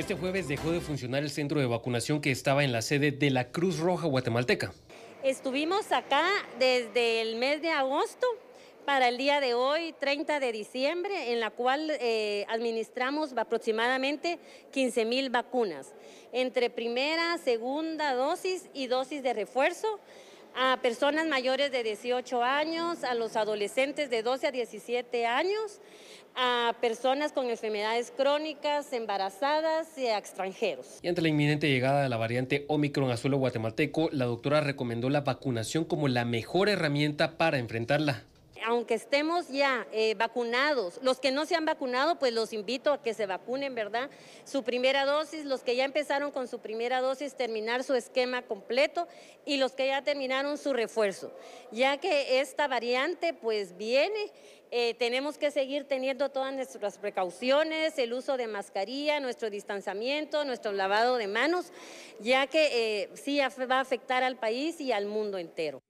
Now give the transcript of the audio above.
Este jueves dejó de funcionar el centro de vacunación que estaba en la sede de la Cruz Roja Guatemalteca. Estuvimos acá desde el mes de agosto para el día de hoy, 30 de diciembre, en la cual eh, administramos aproximadamente 15 mil vacunas, entre primera, segunda dosis y dosis de refuerzo a personas mayores de 18 años, a los adolescentes de 12 a 17 años, a personas con enfermedades crónicas, embarazadas y a extranjeros. Y ante la inminente llegada de la variante Omicron a suelo guatemalteco, la doctora recomendó la vacunación como la mejor herramienta para enfrentarla aunque estemos ya eh, vacunados, los que no se han vacunado, pues los invito a que se vacunen, ¿verdad? Su primera dosis, los que ya empezaron con su primera dosis, terminar su esquema completo y los que ya terminaron su refuerzo, ya que esta variante pues viene. Eh, tenemos que seguir teniendo todas nuestras precauciones, el uso de mascarilla, nuestro distanciamiento, nuestro lavado de manos, ya que eh, sí va a afectar al país y al mundo entero.